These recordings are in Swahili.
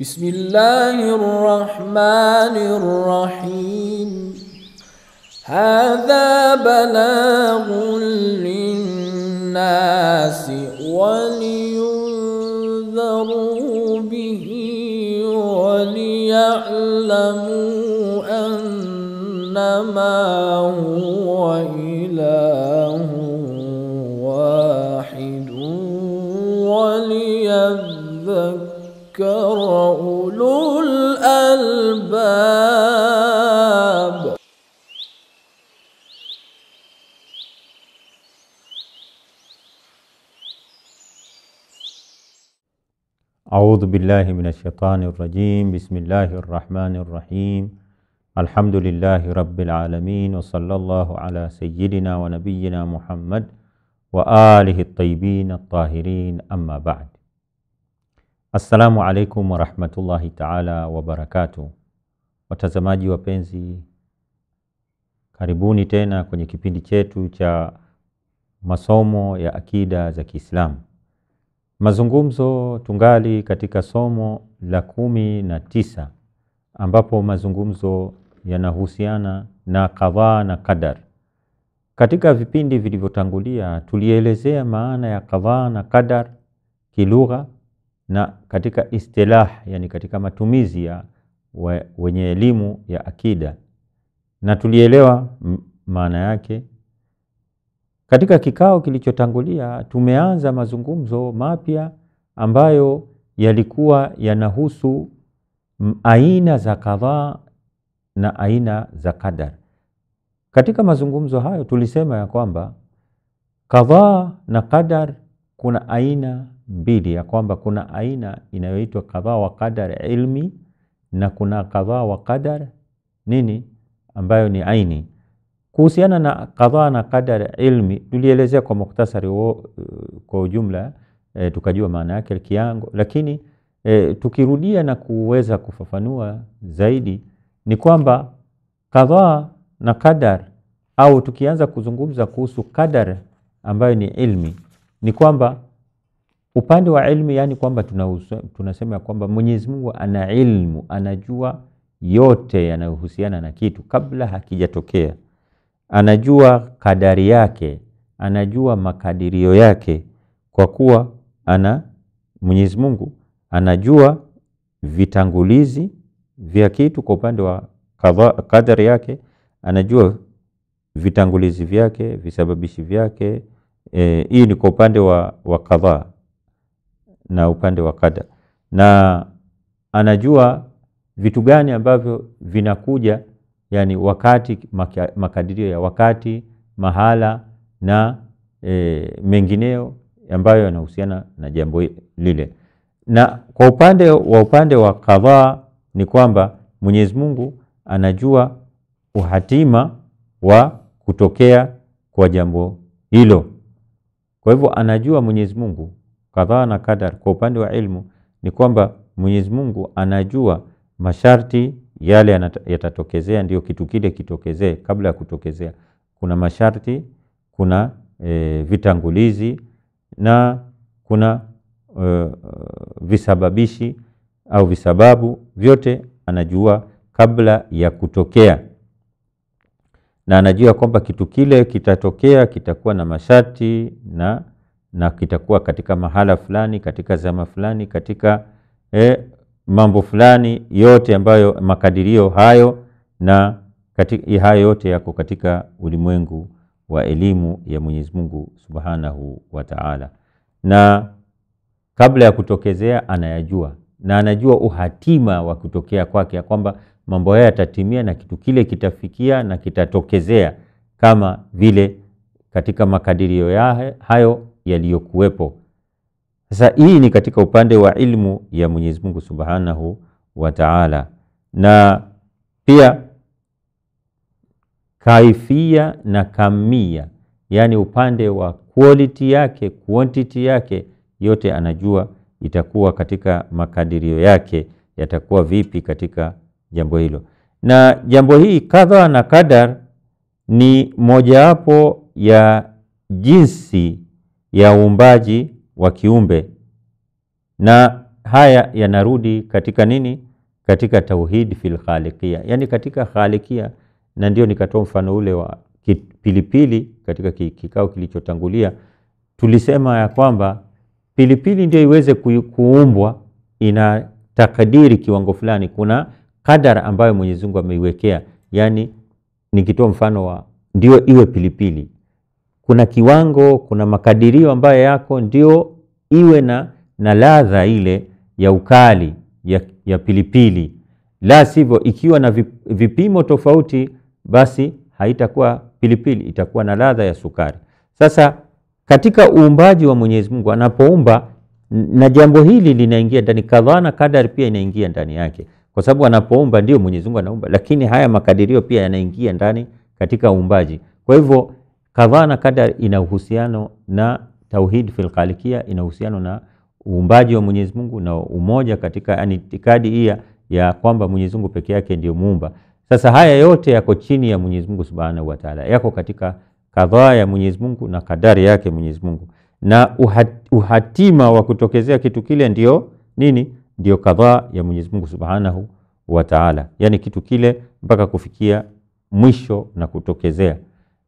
بسم الله الرحمن الرحيم هذا بلاغ للناس ولينذروا به وليعلموا أنما هو إله واحد وليذكر ذكر أولو الألباب أعوذ بالله من الشيطان الرجيم بسم الله الرحمن الرحيم الحمد لله رب العالمين وصلى الله على سيدنا ونبينا محمد وآله الطيبين الطاهرين أما بعد Assalamu alaikum warahmatullahi taala wabarakatu. Watazamaji wapenzi, karibuni tena kwenye kipindi chetu cha masomo ya akida za Kiislamu. Mazungumzo tungali katika somo la kumi na tisa ambapo mazungumzo yanahusiana na kadhaa na qadar. Katika vipindi vilivyotangulia tulielezea maana ya kadhaa na qadar kilugha na katika istilah, yani katika matumizi ya we, wenye elimu ya akida, na tulielewa maana yake katika kikao kilichotangulia. Tumeanza mazungumzo mapya ambayo yalikuwa yanahusu aina za kadhaa na aina za kadar Katika mazungumzo hayo tulisema ya kwamba kadhaa na kadar kuna aina mbili ya kwamba kuna aina inayoitwa kadhaa wa qadar ilmi na kuna kadhaa wa qadar nini ambayo ni aini. Kuhusiana na kadhaa na qadar ilmi tulielezea kwa muktasari wo, uh, kwa ujumla e, tukajua maana yake kiango, lakini e, tukirudia na kuweza kufafanua zaidi ni kwamba kadhaa na qadar au tukianza kuzungumza kuhusu qadar ambayo ni ilmi ni kwamba upande wa ilmu, yani kwamba tunasema kwamba Mwenyezi Mungu ana ilmu, anajua yote yanayohusiana na kitu kabla hakijatokea, anajua kadari yake, anajua makadirio yake, kwa kuwa ana Mwenyezi Mungu anajua vitangulizi vya kitu kwa upande wa kadari yake, anajua vitangulizi vyake, visababishi vyake. E, hii ni kwa upande wa, wa kadhaa na upande wa kada na anajua vitu gani ambavyo vinakuja, yani wakati makadirio ya wakati, mahala na e, mengineo ambayo yanahusiana na jambo lile. Na kwa upande wa upande wa kadhaa ni kwamba Mwenyezi Mungu anajua uhatima wa kutokea kwa jambo hilo. Kwa hivyo anajua Mwenyezi Mungu Kadhaa na kadar kwa upande wa ilmu ni kwamba Mwenyezi Mungu anajua masharti yale yatatokezea, ndio kitu kile kitokezee. Kabla ya kutokezea, kuna masharti, kuna e, vitangulizi na kuna e, visababishi au visababu, vyote anajua kabla ya kutokea, na anajua kwamba kitu kile kitatokea, kitakuwa na masharti na na kitakuwa katika mahala fulani, katika zama fulani, katika eh, mambo fulani, yote ambayo makadirio hayo na katika, hayo yote yako katika ulimwengu wa elimu ya Mwenyezi Mungu Subhanahu wa Ta'ala, na kabla ya kutokezea anayajua na anajua uhatima wa kutokea kwake, ya kwamba mambo haya yatatimia na kitu kile kitafikia na kitatokezea kama vile katika makadirio ya hayo yaliyokuwepo. Sasa hii ni katika upande wa ilmu ya Mwenyezi Mungu Subhanahu wa Ta'ala, na pia kaifia na kamia, yaani upande wa quality yake, quantity yake, yote anajua itakuwa katika makadirio yake yatakuwa vipi katika jambo hilo. Na jambo hii kadha na kadar ni mojawapo ya jinsi ya uumbaji wa kiumbe, na haya yanarudi katika nini? Katika tauhid fil khaliqia yani katika khalikia. Na ndio nikatoa mfano ule wa pilipili katika kikao kilichotangulia, tulisema ya kwamba pilipili ndio iweze kuumbwa ina takadiri kiwango fulani, kuna kadara ambayo Mwenyezi Mungu ameiwekea. Yani nikitoa mfano wa ndio iwe pilipili kuna kiwango, kuna makadirio ambayo yako ndio iwe na, na ladha ile ya ukali ya, ya pilipili. La sivyo ikiwa na vipimo tofauti, basi haitakuwa pilipili, itakuwa na ladha ya sukari. Sasa katika uumbaji wa Mwenyezi Mungu anapoumba, na jambo hili linaingia ndani, kadhaa na kadari pia inaingia ndani yake, kwa sababu anapoumba ndio Mwenyezi Mungu anaumba, lakini haya makadirio pia yanaingia ndani katika uumbaji. Kwa hivyo kadhaa na kadar ina uhusiano na tauhid fil khalikia, ina uhusiano na uumbaji wa Mwenyezi Mungu na umoja katika yani itikadi hii ya kwamba Mwenyezi Mungu peke yake ndiyo muumba. Sasa haya yote yako chini ya Mwenyezi Mungu Subhanahu wa Ta'ala, yako katika kadhaa ya Mwenyezi Mungu na kadari yake Mwenyezi Mungu, na uhatima wa kutokezea kitu kile ndio nini? Ndio kadhaa ya Mwenyezi Mungu Subhanahu wa Ta'ala, yani kitu kile mpaka kufikia mwisho na kutokezea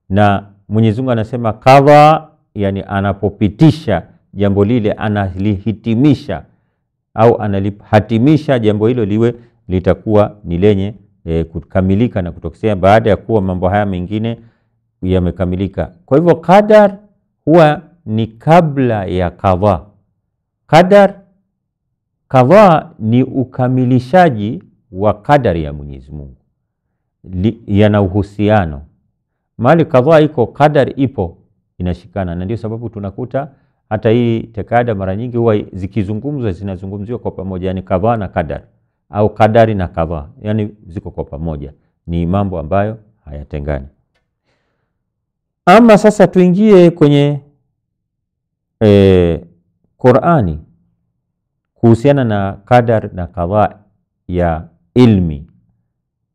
na Mwenyezi Mungu anasema kadha, yani anapopitisha jambo lile analihitimisha au analihatimisha jambo hilo liwe litakuwa ni lenye e, kukamilika na kutokea baada ya kuwa mambo haya mengine yamekamilika. Kwa hivyo qadar huwa ni kabla ya kadha. Qadar, kadha ni ukamilishaji wa kadari ya Mwenyezi Mungu, yana uhusiano mali kadhaa iko, kadari ipo, inashikana, na ndio sababu tunakuta hata hii tekada mara nyingi huwa zikizungumzwa zinazungumziwa kwa pamoja, yani kadhaa na kadar au kadari na kadhaa, yani ziko kwa pamoja, ni mambo ambayo hayatengani. Ama sasa tuingie kwenye e, Qur'ani kuhusiana na kadar na kadhaa ya ilmi.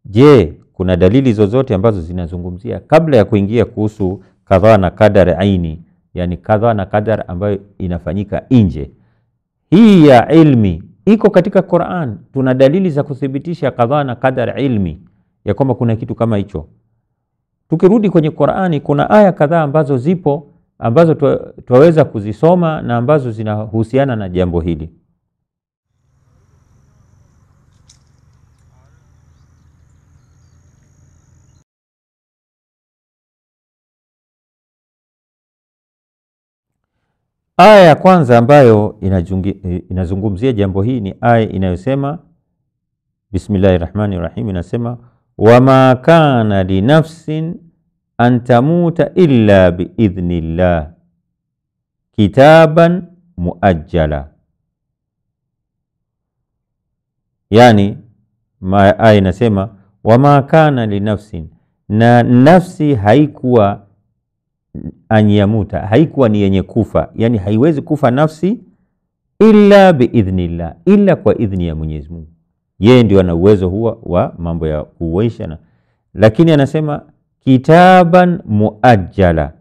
Je, kuna dalili zozote ambazo zinazungumzia kabla ya kuingia kuhusu kadhaa na kadar aini, yani kadhaa na kadar ambayo inafanyika nje. Hii ya ilmi iko katika Qur'an, tuna dalili za kuthibitisha kadhaa na kadar ilmi ya kwamba kuna kitu kama hicho. Tukirudi kwenye Qur'ani, kuna aya kadhaa ambazo zipo ambazo twaweza kuzisoma na ambazo zinahusiana na jambo hili. Aya ya kwanza ambayo eh, inazungumzia jambo hili ni aya inayosema bismillahi rahmani rahim, inasema wama kana linafsin an tamuta illa llah kitaban muajjala, yani aya inasema wama kana linafsin, na nafsi haikuwa anyamuta, haikuwa ni yenye kufa, yani haiwezi kufa nafsi illa biidhnillah, ila kwa idhni ya Mwenyezi Mungu. Yeye ndio ana uwezo huo wa mambo ya kuuisha, lakini anasema kitaban muajjala,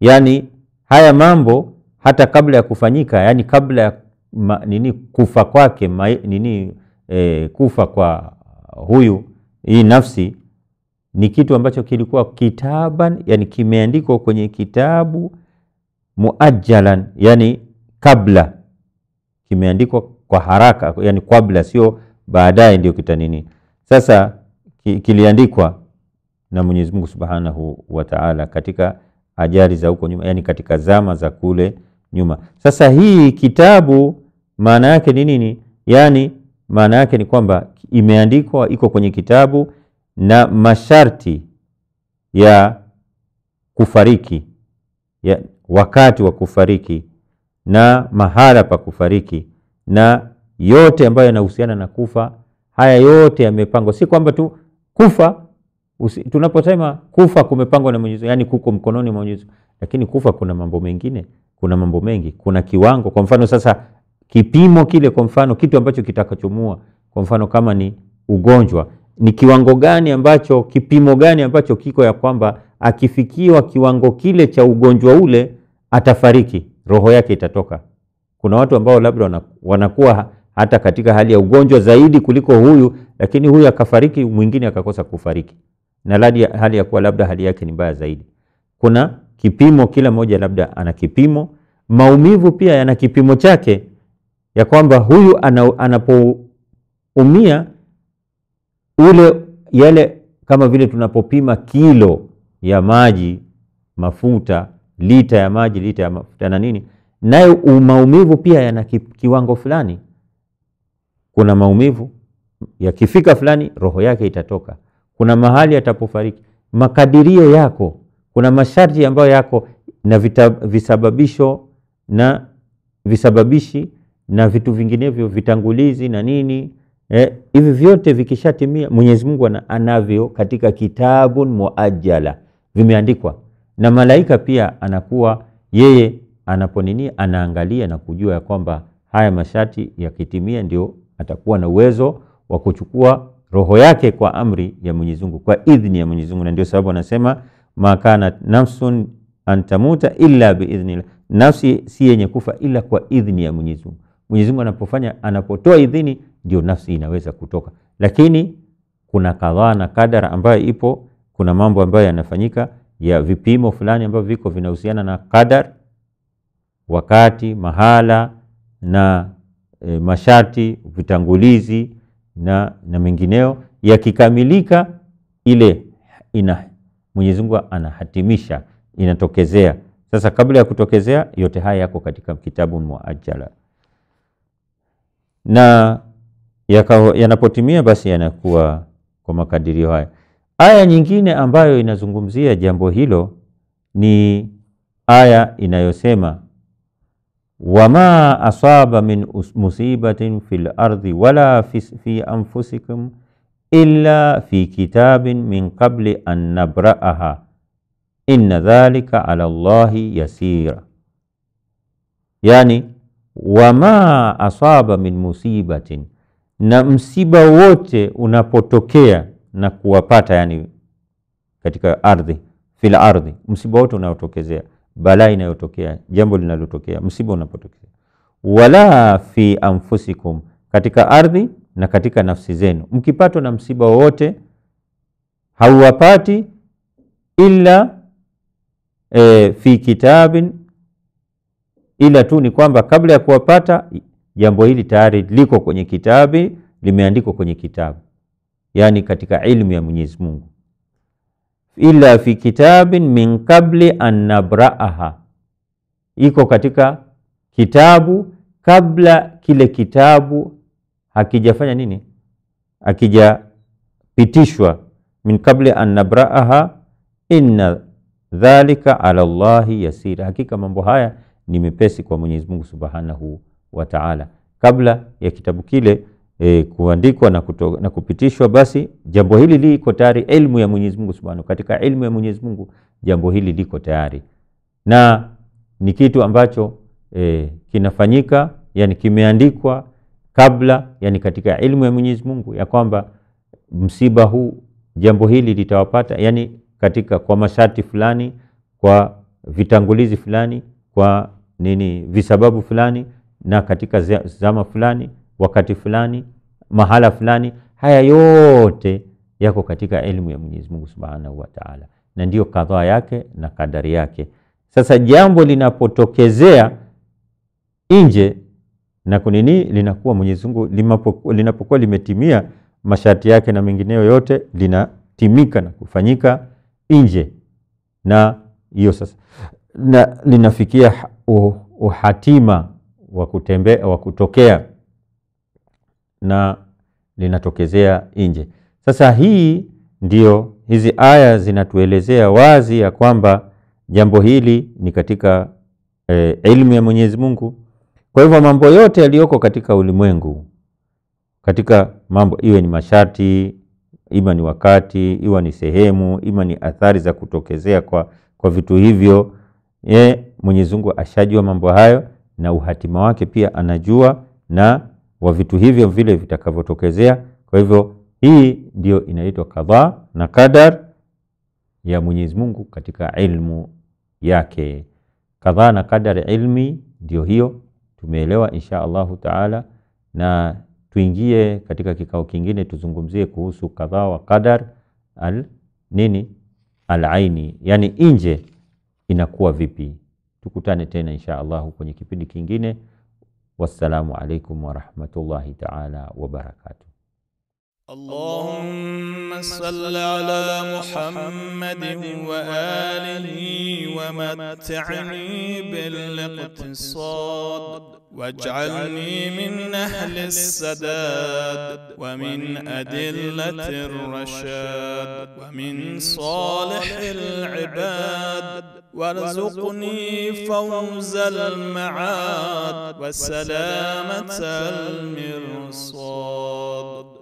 yani haya mambo hata kabla ya kufanyika, yani kabla ya ma, nini kufa kwake nini e, kufa kwa huyu hii nafsi ni kitu ambacho kilikuwa kitaban, yani kimeandikwa kwenye kitabu muajjalan, yani kabla, kimeandikwa kwa haraka, yani kabla, sio baadaye ndio kita nini. Sasa kiliandikwa na Mwenyezi Mungu Subhanahu wa Ta'ala katika ajali za huko nyuma, yani katika zama za kule nyuma. Sasa hii kitabu maana yake ni nini? Yani maana yake ni kwamba imeandikwa, iko kwenye kitabu na masharti ya kufariki ya wakati wa kufariki na mahala pa kufariki na yote ambayo yanahusiana na kufa. Haya yote yamepangwa, si kwamba tu kufa usi, tunaposema kufa kumepangwa na Mwenyezi, yani kuko mkononi mwa Mwenyezi, lakini kufa kuna mambo mengine, kuna mambo mengi, kuna kiwango. Kwa mfano sasa, kipimo kile, kwa mfano kitu ambacho kitakachomua, kwa mfano kama ni ugonjwa ni kiwango gani ambacho, kipimo gani ambacho kiko ya kwamba akifikiwa kiwango kile cha ugonjwa ule atafariki, roho yake itatoka. Kuna watu ambao labda wanakuwa hata katika hali ya ugonjwa zaidi kuliko huyu, lakini huyu akafariki, mwingine akakosa kufariki, na hali ya, hali ya kuwa labda hali yake ni mbaya zaidi. Kuna kipimo, kila mmoja labda ana kipimo. Maumivu pia yana kipimo chake, ya kwamba huyu anapoumia ule yale, kama vile tunapopima kilo ya maji, mafuta, lita ya maji, lita ya mafuta na nini, nayo maumivu pia yana kiwango fulani. Kuna maumivu yakifika fulani, roho yake itatoka. Kuna mahali atapofariki, makadirio yako, kuna masharti ambayo yako na vita, visababisho na visababishi na vitu vinginevyo vitangulizi na nini Eh, hivi eh, vyote vikishatimia, Mwenyezi Mungu anavyo katika kitabun muajjala, vimeandikwa na malaika pia, anakuwa yeye anaponini anaangalia na kujua ya kwamba haya masharti yakitimia, ndio atakuwa na uwezo wa kuchukua roho yake kwa amri ya Mwenyezi Mungu, kwa idhni ya Mwenyezi Mungu. Na ndio sababu anasema makana nafsun antamuta illa biidhni, nafsi si yenye kufa ila kwa idhni ya Mwenyezi Mungu. Mwenyezi Mungu anapofanya, anapotoa idhini ndio nafsi inaweza kutoka. Lakini kuna kadhaa na kadara ambayo ipo, kuna mambo ambayo yanafanyika ya vipimo fulani ambavyo viko vinahusiana na kadar, wakati, mahala na e, masharti, vitangulizi na, na mengineo yakikamilika, ile ina Mwenyezi Mungu anahatimisha, inatokezea. Sasa kabla ya kutokezea, yote haya yako katika kitabu muajjala na yanapotimia basi yanakuwa kwa makadirio haya. Aya nyingine ambayo inazungumzia jambo hilo ni aya inayosema wama asaba min musibatin fil ardi wala fi anfusikum illa fi kitabin min qabli an nabraaha inna dhalika ala Allahi yasira, yani wama asaba min musibatin na msiba wote unapotokea na kuwapata, yani katika ardhi, fil ardhi, msiba wote unaotokezea, balaa inayotokea, jambo linalotokea, msiba unapotokea, wala fi anfusikum, katika ardhi na katika nafsi zenu, mkipatwa na msiba wote hauwapati ila e, eh, fi kitabin, ila tu ni kwamba kabla ya kuwapata jambo hili tayari liko kwenye kitabi, limeandikwa kwenye kitabu, yani katika ilmu ya Mwenyezi Mungu. ila fi kitabin min kabli an nabraaha, iko katika kitabu kabla kile kitabu hakijafanya nini, hakijapitishwa. Min kabli an nabraaha inna dhalika ala Allahi yasira, hakika mambo haya ni mepesi kwa Mwenyezi Mungu subhanahu wa taala. Kabla ya kitabu kile e, kuandikwa na, kuto, na kupitishwa, basi jambo hili liko tayari, ilmu ya Mwenyezi Mungu Subhanahu. Katika ilmu ya Mwenyezi Mungu jambo hili liko tayari na ni kitu ambacho e, kinafanyika, yani kimeandikwa kabla, yani katika ilmu ya Mwenyezi Mungu ya kwamba msiba huu, jambo hili litawapata, yani katika kwa masharti fulani, kwa vitangulizi fulani, kwa nini visababu fulani na katika zama fulani, wakati fulani, mahala fulani. Haya yote yako katika elimu ya Mwenyezi Mungu Subhanahu wa Ta'ala, na ndiyo kadhaa yake na kadari yake. Sasa jambo linapotokezea nje na kunini linakuwa Mwenyezi Mungu linapokuwa limetimia masharti yake na mengineyo yote linatimika na kufanyika nje, na hiyo sasa na linafikia uhatima wa kutembea wa kutokea na linatokezea nje. Sasa hii ndio hizi aya zinatuelezea wazi ya kwamba jambo hili ni katika e, ilmu ya Mwenyezi Mungu. Kwa hivyo mambo yote yaliyoko katika ulimwengu, katika mambo iwe ni masharti, ima ni wakati, iwa ni sehemu, ima ni athari za kutokezea kwa, kwa vitu hivyo, ye Mwenyezi Mungu ashajua mambo hayo na uhatima wake pia anajua na wa vitu hivyo vile vitakavyotokezea. Kwa hivyo hii ndio inaitwa kadhaa na qadar ya Mwenyezi Mungu katika ilmu yake. Kadhaa na qadar ilmi ndio hiyo, tumeelewa insha Allahu taala, na tuingie katika kikao kingine tuzungumzie kuhusu kadhaa wa qadar al nini al aini, yani nje inakuwa vipi. Tukutane tena insha Allahu kwenye kipindi kingine. Wassalamu alaikum warahmatullahi taala wabarakatuh. اللهم صل على محمد وآله ومتعني بالاقتصاد واجعلني من أهل السداد ومن أدلة الرشاد ومن صالح العباد وارزقني فوز المعاد وسلامة المرصاد